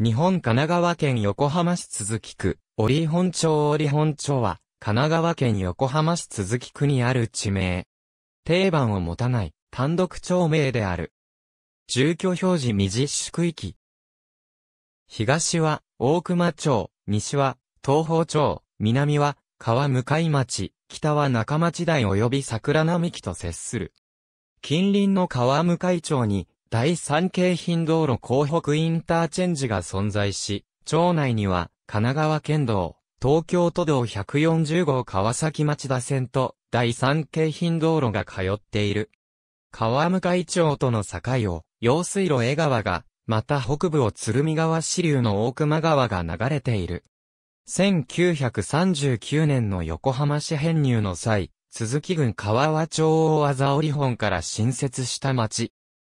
日本神奈川県横浜市鈴木区、折本町折本町は、神奈川県横浜市鈴木区にある地名。定番を持たない、単独町名である。住居表示未実宿域。東は、大熊町、西は、東方町、南は、川向町、北は中町台及び桜並木と接する。近隣の川向町に、第三京浜道路港北インターチェンジが存在し、町内には、神奈川県道、東京都道140号川崎町田線と、第三京浜道路が通っている。川向町との境を、用水路江川が、また北部を鶴見川支流の大熊川が流れている。1939年の横浜市編入の際、鈴木郡川和町をあざおり本から新設した町、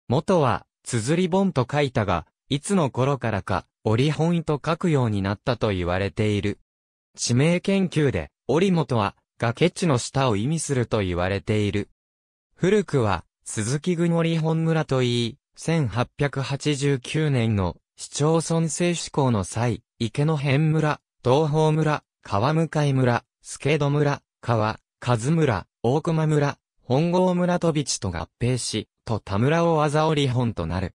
元は、綴り本と書いたが、いつの頃からか、折本と書くようになったと言われている。地名研究で、折本は、崖地の下を意味すると言われている。古くは、鈴木郡折本村といい、1889年の市町村制施行の際、池の辺村、東方村、川向村、助戸村、川、和村、大熊村、本郷村飛び地と合併し、と田村をあざおり本となる。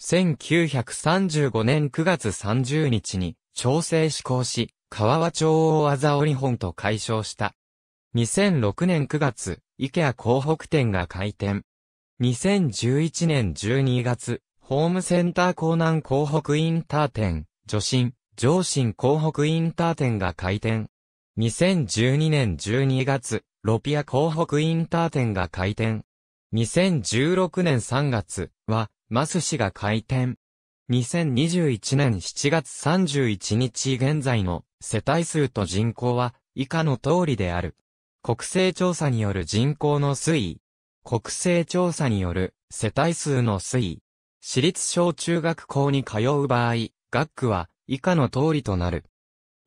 1935年9月30日に、調整施行し、川和町をあざおり本と解消した。2006年9月、池谷港北店が開店。2011年12月、ホームセンター港南港北インター店、女神、上新港北インター店が開店。2012年12月、ロピア港北インター店が開店。2016年3月は、マス氏が開店。2021年7月31日現在の世帯数と人口は以下の通りである。国勢調査による人口の推移。国勢調査による世帯数の推移。私立小中学校に通う場合、学区は以下の通りとなる。